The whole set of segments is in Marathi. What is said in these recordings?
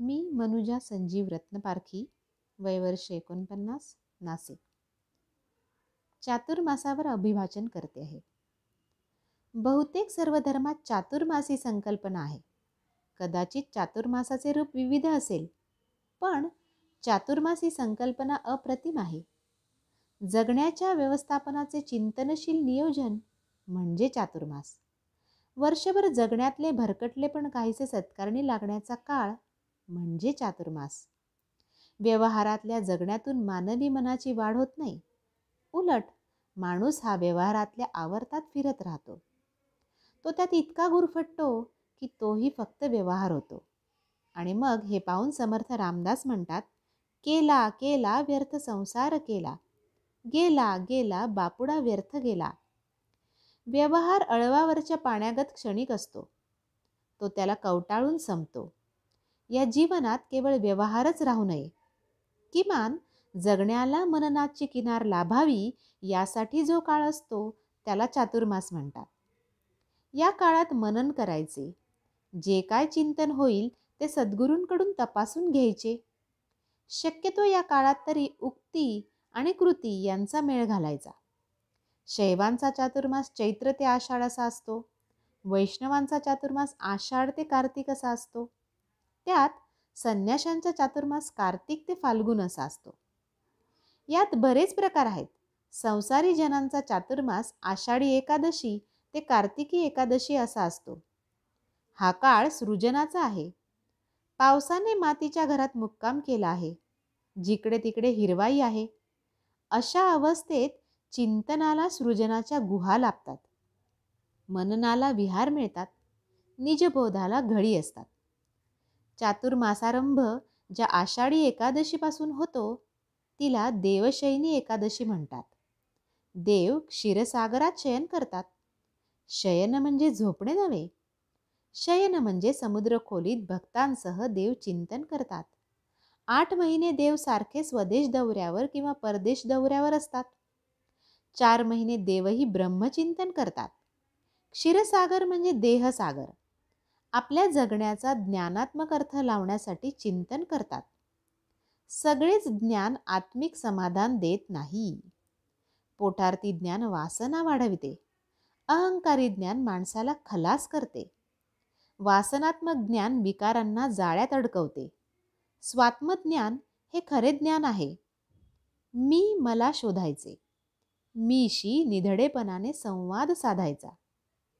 मी मनुजा संजीव रत्नपारखी वयवर्ष एकोणपन्नास नासिक चातुर्मासावर अभिभाषण करते आहे बहुतेक सर्व धर्मात चातुर्मासी संकल्पना आहे कदाचित चातुर्मासाचे रूप विविध असेल पण चातुर्मास ही संकल्पना अप्रतिम आहे जगण्याच्या व्यवस्थापनाचे चिंतनशील नियोजन म्हणजे चातुर्मास वर्षभर जगण्यातले भरकटले पण काहीसे सत्कारणी लागण्याचा काळ म्हणजे चातुर्मास व्यवहारातल्या जगण्यातून मानवी मनाची वाढ होत नाही उलट माणूस हा व्यवहारातल्या आवर्तात फिरत राहतो तो त्यात इतका गुरफटतो की तोही फक्त व्यवहार होतो आणि मग हे पाहून समर्थ रामदास म्हणतात केला केला व्यर्थ संसार केला गेला गेला बापुडा व्यर्थ गेला व्यवहार अळवावरच्या पाण्यागत क्षणिक असतो तो त्याला कवटाळून संपतो या जीवनात केवळ व्यवहारच राहू नये किमान जगण्याला मननाची किनार लाभावी यासाठी जो काळ असतो त्याला चातुर्मास म्हणतात या काळात मनन करायचे जे काय चिंतन होईल ते सद्गुरूंकडून तपासून घ्यायचे शक्यतो या काळात तरी उक्ती आणि कृती यांचा मेळ घालायचा शैवांचा चातुर्मास चैत्र ते आषाढ असा असतो वैष्णवांचा चातुर्मास आषाढ ते कार्तिक असा असतो त्यात संन्याशांचा चातुर्मास कार्तिक ते फाल्गुन असा असतो यात बरेच प्रकार आहेत संसारी जनांचा चातुर्मास आषाढी एकादशी ते कार्तिकी एकादशी असा असतो हा काळ सृजनाचा आहे पावसाने मातीच्या घरात मुक्काम केला आहे जिकडे तिकडे हिरवाई आहे अशा अवस्थेत चिंतनाला सृजनाच्या गुहा लाभतात मननाला विहार मिळतात निजबोधाला घडी असतात चातुर्मासारंभ ज्या आषाढी एकादशीपासून होतो तिला देवशयनी एकादशी म्हणतात देव क्षीरसागरात शयन करतात शयन म्हणजे झोपणे नव्हे शयन म्हणजे समुद्र खोलीत भक्तांसह देव चिंतन करतात आठ महिने देव सारखे स्वदेश दौऱ्यावर किंवा परदेश दौऱ्यावर असतात चार महिने देवही ब्रह्मचिंतन करतात क्षीरसागर म्हणजे देहसागर आपल्या जगण्याचा ज्ञानात्मक अर्थ लावण्यासाठी चिंतन करतात सगळेच ज्ञान आत्मिक समाधान देत नाही पोटार्थी ज्ञान वासना वाढविते अहंकारी ज्ञान माणसाला खलास करते वासनात्मक ज्ञान विकारांना जाळ्यात अडकवते स्वात्मज्ञान हे खरे ज्ञान आहे मी मला शोधायचे मीशी निधडेपणाने संवाद साधायचा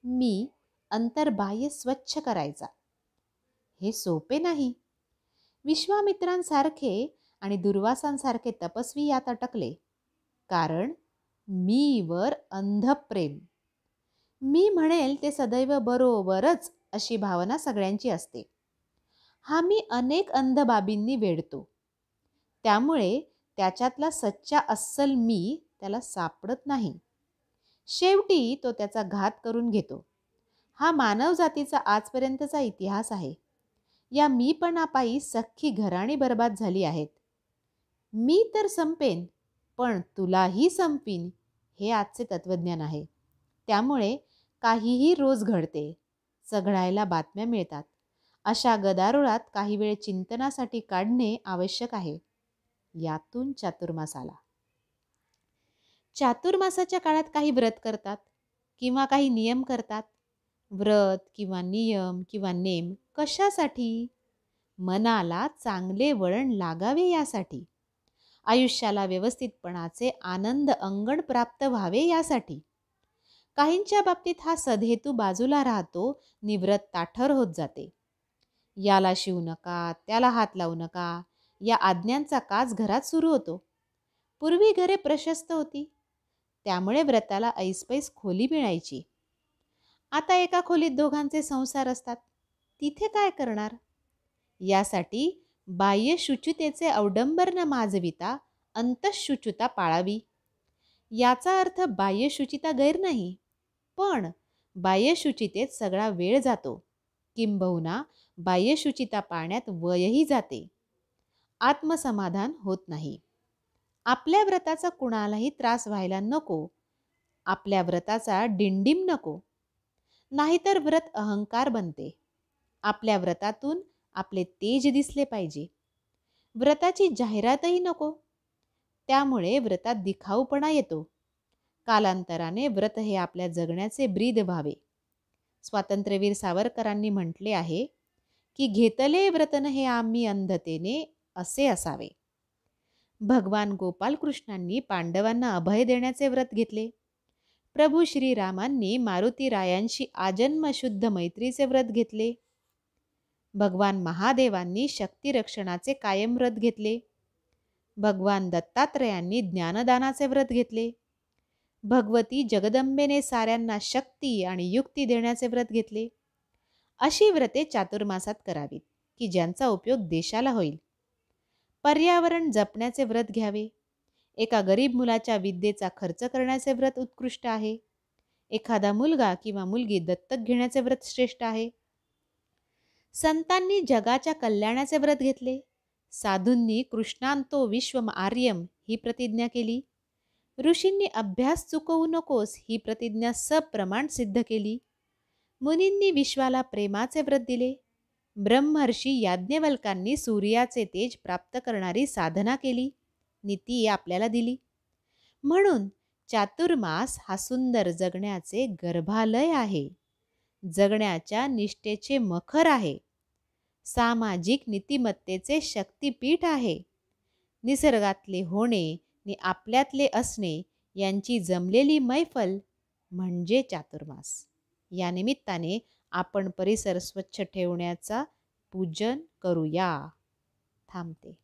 मी अंतर्बाह्य स्वच्छ करायचा हे सोपे नाही विश्वामित्रांसारखे आणि दुर्वासांसारखे तपस्वी यात अटकले कारण मी वर अंधप्रेम मी म्हणेल ते सदैव बरोबरच अशी भावना सगळ्यांची असते हा मी अनेक अंध बाबींनी वेढतो त्यामुळे त्याच्यातला सच्चा अस्सल मी त्याला सापडत नाही शेवटी तो त्याचा घात करून घेतो हा मानवजातीचा आजपर्यंतचा इतिहास आहे या मी पणापायी सख्खी घराणी बरबाद झाली आहेत मी तर संपेन पण तुलाही संपीन हे आजचे तत्वज्ञान आहे त्यामुळे काहीही रोज घडते चघळायला बातम्या मिळतात अशा गदारोळात काही वेळ चिंतनासाठी काढणे आवश्यक आहे यातून चातुर्मास आला चातुर्मासाच्या काळात काही व्रत करतात किंवा काही नियम करतात व्रत किंवा नियम किंवा नेम कशासाठी मनाला चांगले वळण लागावे यासाठी आयुष्याला व्यवस्थितपणाचे आनंद अंगण प्राप्त व्हावे यासाठी काहींच्या बाबतीत हा सधेतू बाजूला राहतो निव्रत ताठर होत जाते याला शिवू नका त्याला हात लावू नका या आज्ञांचा काज घरात सुरू होतो पूर्वी घरे प्रशस्त होती त्यामुळे व्रताला ऐसपैस खोली मिळायची आता एका खोलीत दोघांचे संसार असतात तिथे काय करणार यासाठी बाह्य शुचितेचे अवडंबर न माजविता अंतशुचिता पाळावी याचा अर्थ बाह्य शुचिता गैर नाही पण बाह्य शुचितेत सगळा वेळ जातो किंबहुना बाह्य शुचिता पाळण्यात वयही जाते आत्मसमाधान होत नाही आपल्या व्रताचा कुणालाही त्रास व्हायला नको आपल्या व्रताचा डिंडिम नको नाहीतर व्रत अहंकार बनते आपल्या व्रतातून आपले तेज दिसले पाहिजे व्रताची जाहिरातही नको त्यामुळे व्रतात दिखाऊपणा येतो कालांतराने व्रत हे आपल्या जगण्याचे ब्रीद व्हावे स्वातंत्र्यवीर सावरकरांनी म्हटले आहे की घेतले व्रतन हे आम्ही अंधतेने असे असावे भगवान गोपालकृष्णांनी पांडवांना अभय देण्याचे व्रत घेतले प्रभू श्रीरामांनी मारुतीरायांशी आजन्मशुद्ध मैत्रीचे व्रत घेतले भगवान महादेवांनी शक्तीरक्षणाचे कायम व्रत घेतले भगवान दत्तात्रयांनी ज्ञानदानाचे व्रत घेतले भगवती जगदंबेने साऱ्यांना शक्ती आणि युक्ती देण्याचे व्रत घेतले अशी व्रते चातुर्मासात करावीत की ज्यांचा उपयोग देशाला होईल पर्यावरण जपण्याचे व्रत घ्यावे एका गरीब मुलाच्या विद्येचा खर्च करण्याचे व्रत उत्कृष्ट आहे एखादा मुलगा किंवा मुलगी दत्तक घेण्याचे व्रत श्रेष्ठ आहे संतांनी जगाच्या कल्याणाचे व्रत घेतले साधूंनी कृष्णांतो विश्वम आर्यम ही प्रतिज्ञा केली ऋषींनी अभ्यास चुकवू नकोस ही प्रतिज्ञा सप्रमाण सिद्ध केली मुनींनी विश्वाला प्रेमाचे व्रत दिले ब्रह्मर्षी याज्ञवल्कांनी सूर्याचे तेज प्राप्त करणारी साधना केली नीती आपल्याला दिली म्हणून चातुर्मास हा सुंदर जगण्याचे गर्भालय आहे जगण्याच्या निष्ठेचे मखर आहे सामाजिक नीतिमत्तेचे शक्तिपीठ आहे निसर्गातले होणे आणि आपल्यातले असणे यांची जमलेली मैफल म्हणजे चातुर्मास या निमित्ताने आपण परिसर स्वच्छ ठेवण्याचा पूजन करूया थांबते